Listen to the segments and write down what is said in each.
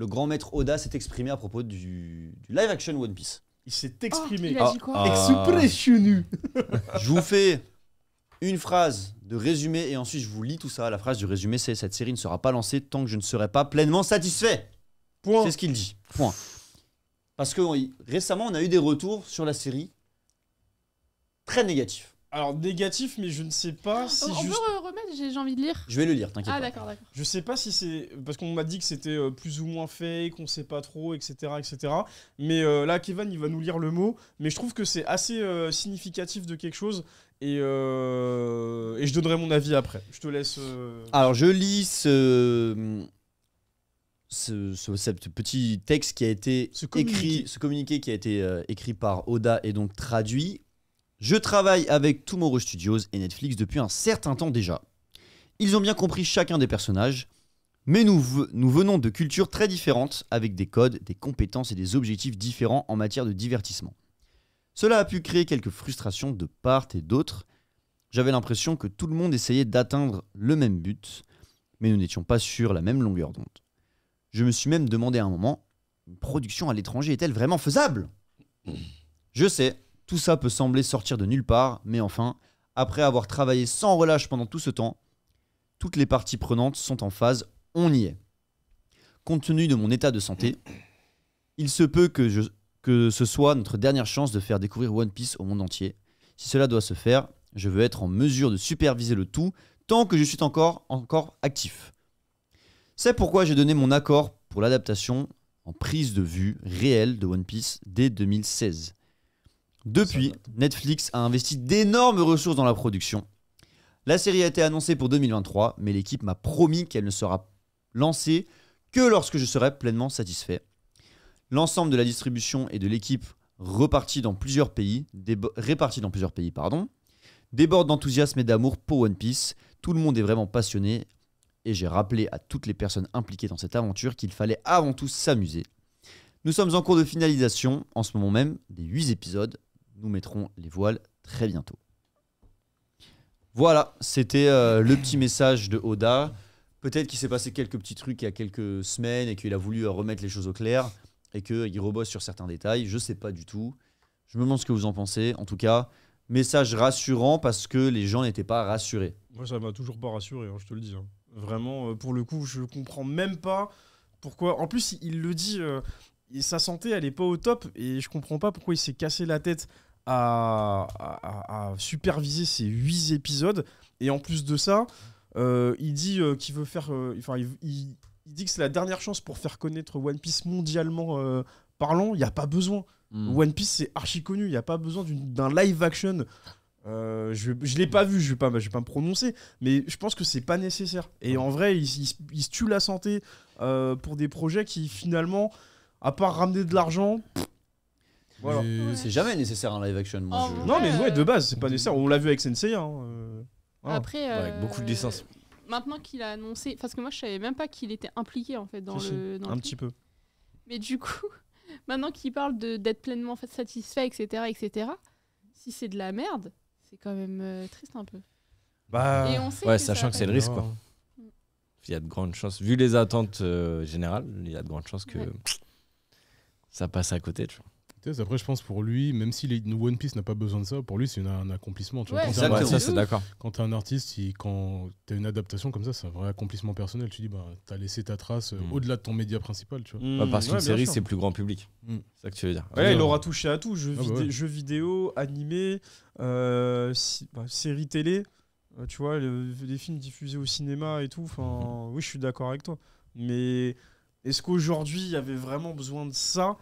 le grand maître Oda s'est exprimé à propos du, live action One Piece. Il s'est exprimé. Oh, il quoi ah. Ah. Je vous fais une phrase de résumé et ensuite je vous lis tout ça. La phrase du résumé, c'est cette série ne sera pas lancée tant que je ne serai pas pleinement satisfait. C'est ce qu'il dit. Point. Parce que récemment, on a eu des retours sur la série très négatifs. Alors négatif, mais je ne sais pas ah, si. On juste... remettre, j'ai envie de lire. Je vais le lire, t'inquiète. Ah d'accord, d'accord. Je sais pas si c'est parce qu'on m'a dit que c'était euh, plus ou moins fake, qu'on sait pas trop, etc., etc. Mais euh, là, Kevin, il va nous lire le mot, mais je trouve que c'est assez euh, significatif de quelque chose. Et, je donnerai mon avis après. Je te laisse. Alors je lis ce... petit texte qui a été écrit, ce communiqué qui a été écrit par Oda et donc traduit je travaille avec Tomorrow Studios et Netflix depuis un certain temps déjà. Ils ont bien compris chacun des personnages, mais nous, venons de cultures très différentes, avec des codes, des compétences et des objectifs différents en matière de divertissement. Cela a pu créer quelques frustrations de part et d'autre. J'avais l'impression que tout le monde essayait d'atteindre le même but, mais nous n'étions pas sur la même longueur d'onde. Je me suis même demandé à un moment, une production à l'étranger est-elle vraiment faisable Je sais, tout ça peut sembler sortir de nulle part, mais enfin, après avoir travaillé sans relâche pendant tout ce temps, toutes les parties prenantes sont en phase, on y est. Compte tenu de mon état de santé, il se peut que, je, que ce soit notre dernière chance de faire découvrir One Piece au monde entier. Si cela doit se faire, je veux être en mesure de superviser le tout tant que je suis encore, encore actif. C'est pourquoi j'ai donné mon accord pour l'adaptation en prise de vue réelle de One Piece dès 2016. Depuis, Netflix a investi d'énormes ressources dans la production. La série a été annoncée pour 2023, mais l'équipe m'a promis qu'elle ne sera lancée que lorsque je serai pleinement satisfait. L'ensemble de la distribution et de l'équipe repartie dans plusieurs pays, répartie dans plusieurs pays, pardon, déborde d'enthousiasme et d'amour pour One Piece. Tout le monde est vraiment passionné et j'ai rappelé à toutes les personnes impliquées dans cette aventure qu'il fallait avant tout s'amuser. Nous sommes en cours de finalisation, en ce moment même, des 8 épisodes nous mettrons les voiles très bientôt. Voilà, c'était euh, le petit message de Oda. Peut-être qu'il s'est passé quelques petits trucs il y a quelques semaines et qu'il a voulu euh, remettre les choses au clair et qu'il rebosse sur certains détails. Je ne sais pas du tout. Je me demande ce que vous en pensez. En tout cas, message rassurant parce que les gens n'étaient pas rassurés. Moi, ça m'a toujours pas rassuré, hein, je te le dis. Hein. Vraiment, euh, pour le coup, je comprends même pas pourquoi. En plus, il le dit, sa santé, elle pas au top et je comprends pas pourquoi il s'est cassé la tête à, superviser ces 8 épisodes. Et en plus de ça, euh, il dit euh, qu'il veut faire. Euh, enfin, il, dit que c'est la dernière chance pour faire connaître One Piece mondialement parlant. Il n'y a pas besoin. Hmm. One Piece, c'est archi connu. Il n'y a pas besoin d'un live action. je ne l'ai pas vu, je ne vais, pas, vais pas me prononcer, mais je pense que c'est pas nécessaire. Et en vrai, il, il se tue la santé pour des projets qui finalement, à part ramener de l'argent, c'est jamais nécessaire un live action. Non, mais ouais, de euh, base, c'est pas nécessaire. On l'a vu avec Sensei. Hein, euh, Après, Avec euh, beaucoup de licences Maintenant qu'il a annoncé, parce que moi je savais même pas qu'il était impliqué en fait dans le. un petit peu. Mais du coup, maintenant qu'il parle de d'être pleinement satisfait, etc., etc., si c'est de la merde, c'est quand même triste un peu. Bah, Ouais, sachant que c'est le risque, quoi. Mm. Il y a de grandes chances, vu les attentes générales, il y a de grandes chances que ça passe à côté. Tu vois. Après, je pense pour lui, même si les One Piece n'a pas besoin de ça, pour lui, c'est un accomplissement. quand ça, c'est d'accord. Quand t'es un artiste, quand quand t'as une adaptation comme ça, c'est un vrai accomplissement personnel. Tu dis, bah, t'as laissé ta trace euh, mm. au-delà de ton média principal. Bah, parce mm. qu'une série, c'est plus grand public. Mm. C'est ça que tu veux dire. il aura touché à tout jeux, ah, bah jeux vidéo, animés, euh, bah, séries télé, euh, tu vois, les, films diffusés au cinéma et tout. Enfin, mm-hmm. oui, je suis d'accord avec toi. Mais est-ce qu'aujourd'hui, il y avait vraiment besoin de ça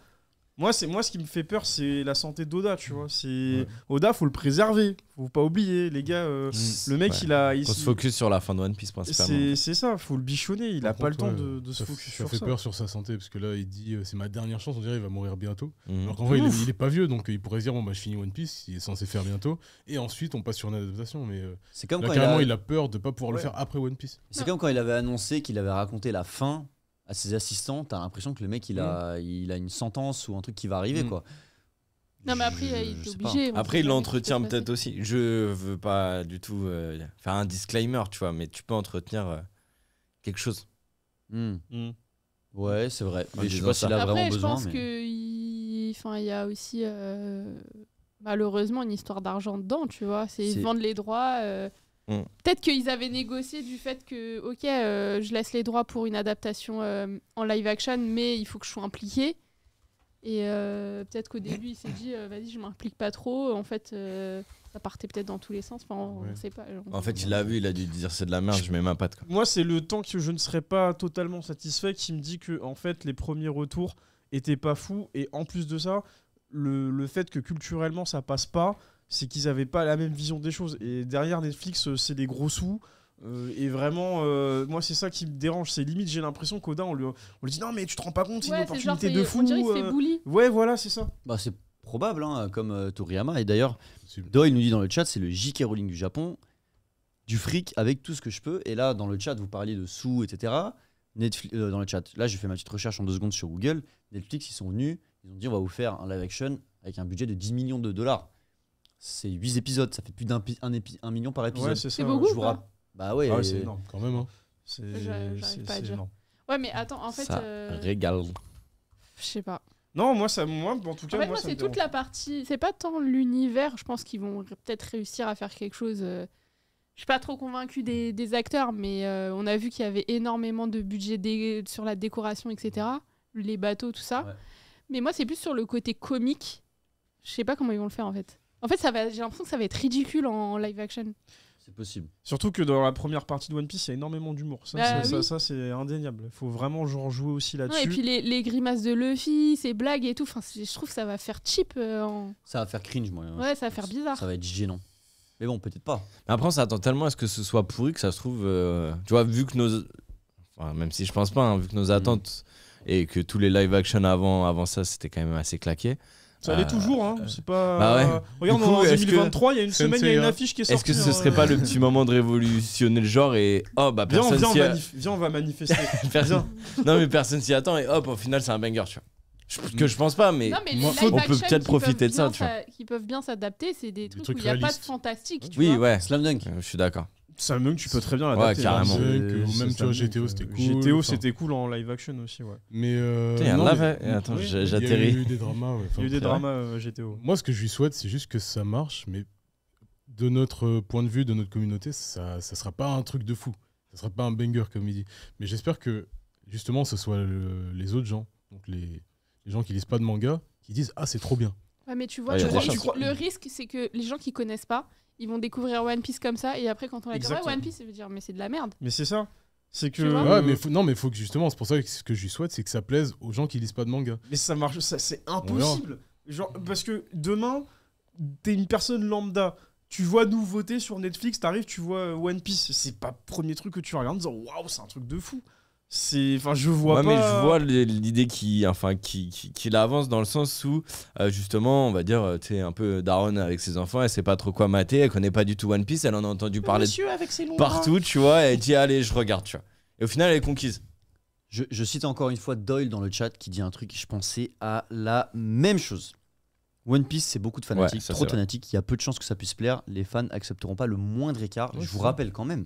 moi, c'est moi ce qui me fait peur, c'est la santé d'Oda, tu vois. C'est ouais. faut le préserver, faut pas oublier, les gars. Euh, mm. le mec, il a. Il, on se focus sur la fin de One Piece principalement. C'est ça, faut le bichonner. Il a pas le temps de, se focus sur ça. Ça fait peur sur sa santé parce que là, il dit euh, c'est ma dernière chance. On dirait il va mourir bientôt. Mhm. Alors qu'en vrai, il est, pas vieux, donc euh, il pourrait se dire bon bah, je finis One Piece, il est censé faire bientôt, et ensuite on passe sur une adaptation. Mais c'est comme quand carrément, il a... peur de pas pouvoir le faire après One Piece. C'est comme quand il avait annoncé qu'il avait raconté la fin à ses assistants, t'as l'impression que le mec, il a, mm. il a une sentence ou un truc qui va arriver, mm. quoi. Non, mais après, il est obligé. Après, il l'entretient peut-être aussi. Je veux pas du tout euh, faire un disclaimer, tu vois, mais tu peux entretenir euh, quelque chose. Mm. Ouais, c'est vrai. Mais je sais pas s'il a vraiment besoin. Je pense qu'il enfin, y a aussi, euh, malheureusement, une histoire d'argent dedans, tu vois. C'est vendre les droits. Mm. Peut-être qu'ils avaient négocié du fait que, ok, euh, je laisse les droits pour une adaptation euh, en live action, mais il faut que je sois impliqué. Et euh, peut-être qu'au début, il s'est dit, vas-y, je m'implique pas trop. En fait, ça partait peut-être dans tous les sens. Enfin, pas. En fait, il l'a vu, il a dû dire, c'est de la merde, je mets ma patte. Moi, c'est le temps que je ne serais pas totalement satisfait qui me dit que, en fait, les premiers retours étaient pas fous. Et en plus de ça, le, le fait que culturellement, ça passe pas c'est qu'ils n'avaient pas la même vision des choses. Et derrière Netflix, euh, c'est des gros sous. Euh, et vraiment, euh, moi, c'est ça qui me dérange. C'est limite, j'ai l'impression qu'Oda, on lui, on lui dit non, mais tu te rends pas compte, c'est une opportunité de fou. Ouais, voilà, c'est ça. Bah, c'est probable, hein, comme Toriyama. Et d'ailleurs, Doyle nous dit dans le chat, c'est le J.K. Rowling du Japon, du fric avec tout ce que je peux. Et là, dans le chat, vous parliez de sous, etc. Netflix, dans le chat, là, j'ai fait ma petite recherche en deux secondes sur Google. Netflix, ils sont venus, ils ont dit on va vous faire un live action avec un budget de 10 millions de dollars c'est 8 épisodes, ça fait plus d'un un million par épisode. Ouais, c'est beaucoup. Je Bah ouais. Ah c'est euh, énorme quand même. Hein. C'est énorme. Ouais, mais attends, en fait. Ça euh, Je sais pas. Non, moi, ça, moi, en tout cas, moi, c'est toute la partie. C'est pas tant l'univers. Je pense qu'ils vont peut-être réussir à faire quelque chose. Euh, je suis pas trop convaincu des, acteurs, mais on a vu qu'il y avait énormément de budget sur la décoration, etc. Les bateaux, tout ça. Mais moi, c'est plus sur le côté comique. Je sais pas comment ils vont le faire en fait. En fait, j'ai l'impression que ça va être ridicule en live action. C'est possible. Surtout que dans la première partie de One Piece, il y a énormément d'humour. Ça, bah c'est, indéniable. Il faut vraiment genre, jouer aussi là-dessus. et puis les, grimaces de Luffy, ses blagues et tout, je trouve que ça va faire cheap. Euh, ça va faire cringe, moi. Ouais, ça va faire bizarre. Ça va être gênant. Mais bon, peut-être pas. Mais après, ça attend tellement à ce que ce soit pourri que ça se trouve. Euh, tu vois, vu que nos. Enfin, même si je pense pas, hein, vu que nos mm. attentes et que tous les live action avant, avant ça, c'était quand même assez claqué. Ça allait euh, toujours, hein. C'est pas. Bah ouais. Euh, regarde, en 2023, il y a une semaine, il y a une hein. affiche qui est sortie. Est-ce que ce serait euh, pas le petit moment de révolutionner le genre et oh bah personne s'y attend. viens on va manifester. non mais personne s'y attend et hop, au final, c'est un banger, tu vois. que je pense pas, mais, non, mais moi, on peut peut-être profiter de ça, tu vois. Qui peuvent bien s'adapter, c'est des, trucs, où il n'y a pas de fantastique. Tu oui, ouais. Slam Dunk. je suis d'accord ça tu peux très bien l'adapter. Ouais, hein. euh, même, GTO, c'était cool. GTO, c'était cool en live action aussi, ouais. Mais. Euh, attends, Il y a eu des dramas, Il y a eu des dramas GTO. Moi, ce que je lui souhaite, c'est juste que ça marche, mais de notre point de vue, de notre communauté, ça, ne sera pas un truc de fou. Ça sera pas un banger, comme il dit. Mais j'espère que, justement, ce soit les autres gens, donc les, gens qui lisent pas de manga, qui disent Ah, c'est trop bien. mais tu vois, ah, le, risque, c'est que les gens qui connaissent pas, ils vont découvrir One Piece comme ça, et après, quand on va dire One Piece, ils vont dire mais c'est de la merde. Mais c'est ça. C'est que. Ouais, mais non, mais faut que justement, c'est pour ça que ce que je lui souhaite, c'est que ça plaise aux gens qui lisent pas de manga. Mais ça marche, ça, c'est impossible. Genre, parce que demain, t'es une personne lambda. Tu vois nouveauté sur Netflix, t'arrives, tu vois euh, One Piece. C'est pas le premier truc que tu regardes en disant waouh, c'est un truc de fou enfin je vois pas... mais je vois l'idée qui enfin qui, qui, avance dans le sens où euh, justement on va dire euh, tu es un peu Daron avec ses enfants elle sait pas trop quoi mater elle connaît pas du tout One Piece elle en a entendu parler partout tu vois et elle dit allez je regarde tu vois et au final elle est conquise je, cite encore une fois Doyle dans le chat qui dit un truc je pensais à la même chose One Piece, c'est beaucoup de fanatiques, trop fanatiques. Il y a peu de chances que ça puisse plaire. Les fans accepteront pas le moindre écart. je vous rappelle quand même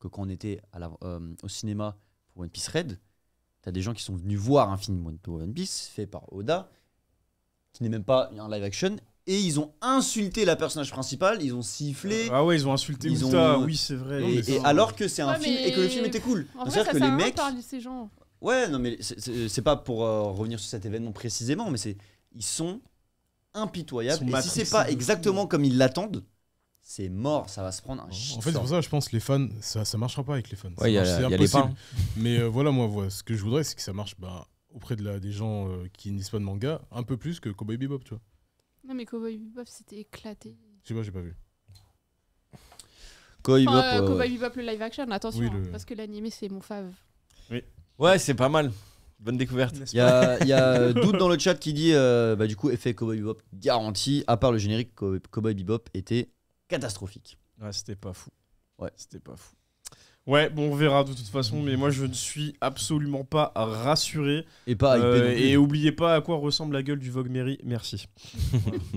que quand on était à euh, au cinéma, pour One Piece Red, t'as des gens qui sont venus voir un film One Piece fait par Oda, qui n'est même pas un live action, et ils ont insulté la personnage principale, ils ont sifflé. Ah ouais, ils ont insulté ils oui, c'est vrai. Et, alors que c'est un film et que le film était cool. cest à que les mecs. ces gens. Ouais, non, mais c'est pas pour euh, revenir sur cet événement précisément, mais c'est. Ils sont impitoyables. et si c'est pas exactement comme ils l'attendent, c'est mort, ça va se prendre un En fait, c'est pour ça, je pense que les fans, ça, ça marchera pas avec les fans. Ouais, impossible. y, Mais euh, voilà, moi, voilà, ce que je voudrais, c'est que ça marche bah, auprès de la, des gens euh, qui ne pas de manga un peu plus que Cowboy Bebop, tu vois. Non, mais Cowboy Bebop, c'était éclaté. Je sais pas, j'ai pas vu. Cowboy Bebop, le live action, attention, hein, parce que l'animé, c'est mon fave. Oui. Ouais, c'est pas mal. Bonne découverte. Il y a, y a euh, Doute dans le chat qui dit bah, du coup, effet Cowboy Bebop garanti, à part le générique, Cowboy Bebop était catastrophique. Ouais, c'était pas fou. Ouais. C'était pas fou. Ouais, bon, on verra de toute façon, mais moi je ne suis absolument pas rassuré. Et pas euh, Et oubliez pas à quoi ressemble la gueule du Vogue Mary, merci.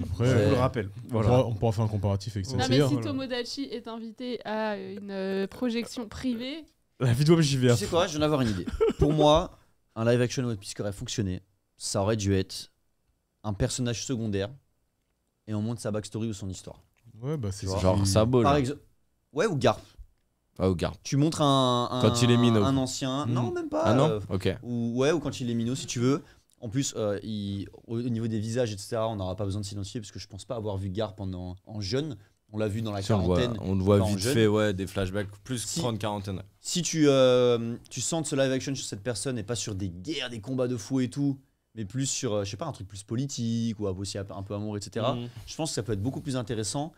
Après, je vous le rappelle. On, pourra, faire un comparatif avec ça. mais si Tomodachi est invité à une euh, projection privée. La vidéo JVR. Tu sais quoi, je en avoir une idée. Pour moi, un live action One Piece qui aurait fonctionné, ça aurait dû être un personnage secondaire et on montre sa backstory ou son histoire. Ouais, bah c'est genre ça Ouais, ou Garp. Ah, ou Garp. Tu montres un, quand il est mino un ancien. Hmm. Non, même pas. Ah non euh, Ok. Ou, ouais, ou quand il est mino si tu veux. En plus, euh, il, au niveau des visages, etc., on n'aura pas besoin de s'identifier parce que je pense pas avoir vu Garp pendant, en jeune. On l'a vu dans la quarantaine. On, le voit, vite fait, ouais, des flashbacks, plus si, 30, quarantaine. Si tu, euh, tu sens ce live action sur cette personne et pas sur des guerres, des combats de fou et tout, mais plus sur, je sais pas, un truc plus politique ou aussi un peu amour, etc., hmm. je pense que ça peut être beaucoup plus intéressant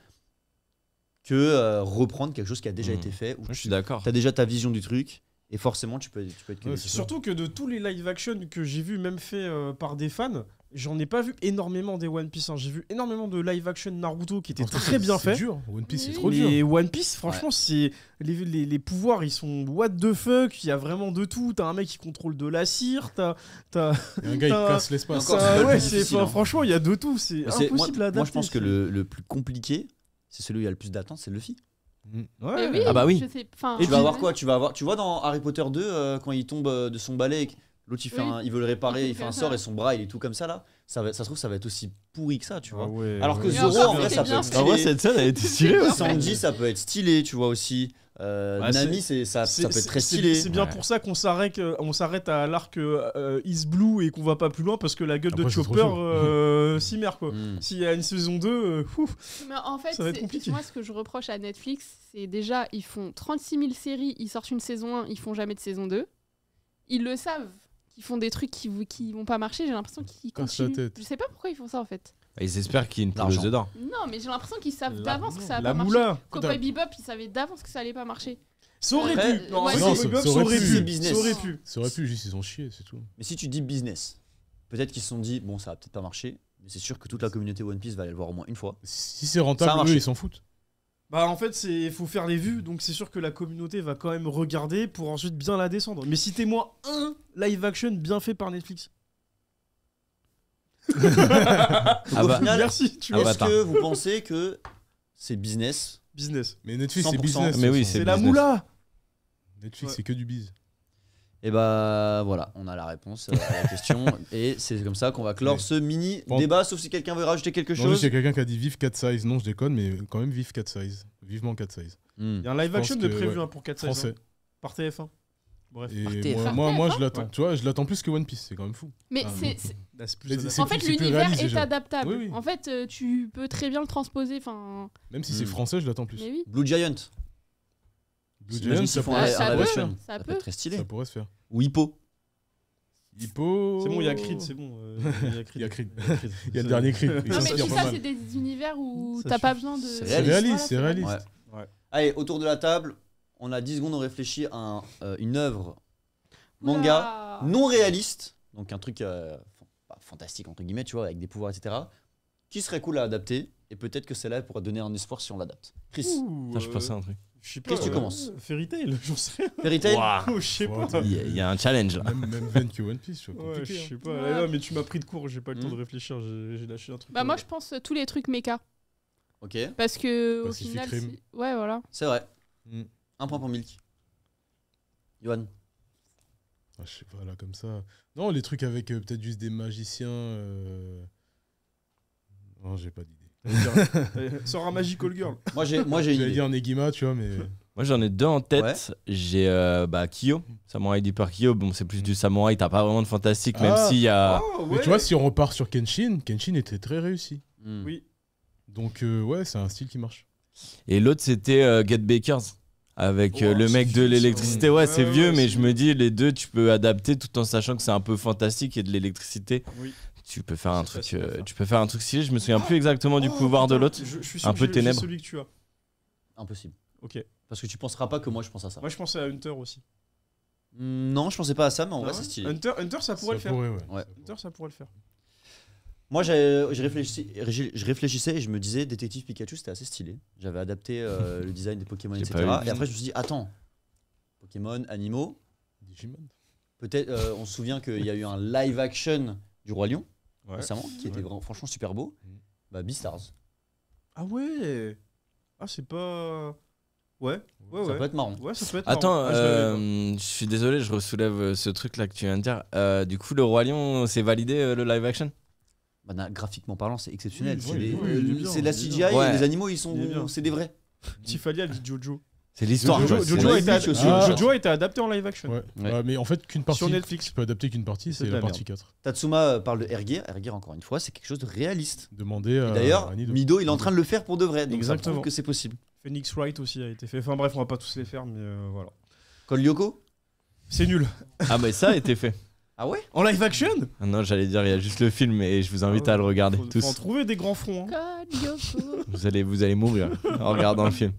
que euh, reprendre quelque chose qui a déjà mmh. été fait. ou je suis d'accord. Tu as déjà ta vision du truc. Et forcément, tu peux, être Surtout que de tous les live action que j'ai vu, même fait euh, par des fans, j'en ai pas vu énormément des One Piece. Hein. J'ai vu énormément de live action Naruto qui était très bien fait. C'est dur, One Piece, c'est trop dur. Et One Piece, franchement, c'est les, pouvoirs, ils sont what de fuck. Il y a vraiment de tout. T'as un mec qui contrôle de la cire, t'as. un gars, qui casse l'espace. Ouais, hein. Franchement, il y a de tout. C'est impossible à adapter. Moi, je pense que le, le plus compliqué, c'est celui où il a le plus d'attente, c'est Luffy. Mm. Ouais. Eh ah bah oui. Je va tu avoir quoi Tu vas avoir, tu vois dans Harry Potter 2 euh, quand il tombe euh, de son balai, L'autre, il, veut le réparer, il, fait un sort et son bras, il est tout comme ça là. Ça, se trouve, ça va être aussi pourri que ça, tu ah vois. Alors que Zoro, en vrai, ça peut être stylé. cette scène, elle été stylée. ça peut être stylé, tu vois aussi. Euh, Nami, c'est ça, peut être très stylé. C'est bien pour ça qu'on s'arrête, euh, on s'arrête à l'arc euh, East Is Blue et qu'on va pas plus loin parce que la gueule ah, de Chopper euh, si quoi. Hmm. S'il y a une saison 2, ouf, Mais en fait, ça va être Moi, ce que je reproche à Netflix, c'est déjà ils font 36 000 séries, ils sortent une saison 1, ils font jamais de saison 2. Ils le savent qui font des trucs qui vont pas marcher, j'ai l'impression qu'ils continuent. Je sais pas pourquoi ils font ça en fait. Bah, ils espèrent qu'il y ait une plongeuse dedans. Non, mais j'ai l'impression qu'ils savent d'avance que ça va pas marcher. et Bebop, ils savaient d'avance que ça allait pas marcher. Ça aurait pu. Non, ça aurait pu. Ça aurait pu. Ça aurait pu, juste ils ont chié, c'est tout. Mais si tu dis business, peut-être qu'ils se sont dit, bon, ça va peut-être pas marcher, mais c'est sûr que toute la communauté One Piece va aller le voir au moins une fois. Si c'est rentable, ils s'en foutent. Bah en fait c'est faut faire les vues donc c'est sûr que la communauté va quand même regarder pour ensuite bien la descendre. Mais citez-moi un live action bien fait par Netflix. ah bah, merci. Ah bah, Est-ce que vous pensez que c'est business Business. Mais Netflix c'est business. c'est la moula. Netflix c'est que du biz. Et bah voilà, on a la réponse à la question. et c'est comme ça qu'on va clore ce mini débat, sauf si quelqu'un veut rajouter quelque chose. c'est quelqu'un qui a dit vive 4 size. Non, je déconne, mais quand même vive 4 size. Vivement 4 size. Hmm. Il y a un live action de prévu hein, pour 4 size. Hein. Par TF1. Bref. moi, moi, je l'attends. Tu vois, je l'attends plus que One Piece. C'est quand même fou. Mais ah, bah, c'est. en fait, l'univers est adaptable. En fait, euh, tu peux très bien le transposer. Enfin. Même si c'est hmm. français, je l'attends plus. Blue Giant. Blue J'imagine ça font ça peut, ça peut. être très stylé. ça pourrait se faire. Ou Hippo. Hippo. C'est bon, il y a Creed, c'est bon. Euh, il y a Creed. Il y a le dernier Creed. Non, mais si ça, c'est des univers où t'as pas besoin de. C'est réaliste, c'est réaliste. Ouais. Allez, autour de la table, on a 10 secondes, on réfléchit à euh, une œuvre manga non réaliste, donc un truc euh, fantastique entre guillemets, tu vois, avec des pouvoirs, etc. Qui serait cool à adapter et peut-être que celle-là pourra donner un espoir si on l'adapte. Chris, je pense à un truc. Qu'est-ce que tu commences euh, Fairy Tail, j'en sais rien. Fairy Tail Je sais pas. Il y a- un challenge là. Même, même One Piece, je hein. sais pas. mais tu m'as pris de court, j'ai pas le temps de hmm. réfléchir, j'ai lâché un truc. Bah moi je pense euh, tous les trucs méca Ok, parce que au final ouais voilà. c'est vrai. Hmm. Un point pour Milk. Yohan. Ah, je sais pas, là, comme ça. Non, les trucs avec euh, peut-être juste des magiciens. Non, j'ai pas d'idée. Sera un Magical Girl. Moi j'ai moi j'ai une dit tu vois, mais. Moi j'en ai deux en tête. J'ai euh, bah, Kyo, Samurai Deeper Kyo. Bon, c'est plus du samouraï, t'as pas vraiment de fantastique, même ah. s'il y a. Oh, mais tu vois, si on repart sur Kenshin, Kenshin était très réussi. Hmm. Oui. Donc, euh, ouais, c'est un style qui marche. Et l'autre c'était euh, Get Bakers. Avec oh, le mec de l'électricité, ouais, c'est vieux, mais je me dis, les deux, tu peux adapter tout en sachant que c'est un peu fantastique et de l'électricité. Oui tu peux faire un truc, euh, tu peux faire un truc stylé. Je me souviens plus exactement du oh, pouvoir de l'autre. Un peu ténèbres. Celui que tu as. Impossible. Ok. Parce que tu penseras pas que moi je pense à ça. Moi je pensais à Hunter aussi. Hmm, non, je pensais pas à ça, mais en ah vrai c'est stylé. Hunter, Hunter, ça pourrait le faire. Hunter, ça pourrait le faire. Moi, je réfléchissais et je me disais, Détective Pikachu, c'était assez stylé. J'avais adapté euh, le design des Pokémon, etc. Et après, je me suis dit, attends, Pokémon, animaux. Digimon. Peut-être, euh, on se souvient qu'il y a eu un live action du Roi Lion récemment, qui était franchement super beau, mm. bah Beastars. Ah ouais Ah c'est pas... Ouais, ouais, ça peut être marrant. ça être Attends, euh, je suis désolé, je ressoulève euh, ce truc là que tu viens de dire. Euh, du coup, le Roi Lion, c'est validé le live action bah, Graphiquement parlant, c'est exceptionnel. c'est de la CGI, les animaux, ils sont, c'est des vrais. Tifalia dit Jojo. C'est l'histoire. Jojo, a ah. adapté en live action. mais en fait, qu'une partie. Sur Netflix. Tu peux adapter qu'une partie, c'est la, partie 4. Tatsuma euh, parle de Ergir. Ergir, encore une fois, c'est quelque chose de réaliste. Demandez euh, à. D'ailleurs, Mido, il est en train de le faire pour de vrai. Donc Exactement. que c'est possible. Phoenix Wright aussi a été fait. Enfin bref, on va pas tous les faire, mais euh, voilà. Call Yoko C'est nul. Ah, mais ça a été fait. Ah ouais En live action ah Non, j'allais dire, il y a juste le film et je vous ah invite à le regarder faut, tous. Faut en trouver des grands fronts. Hein. vous, allez, vous allez mourir en regardant le film.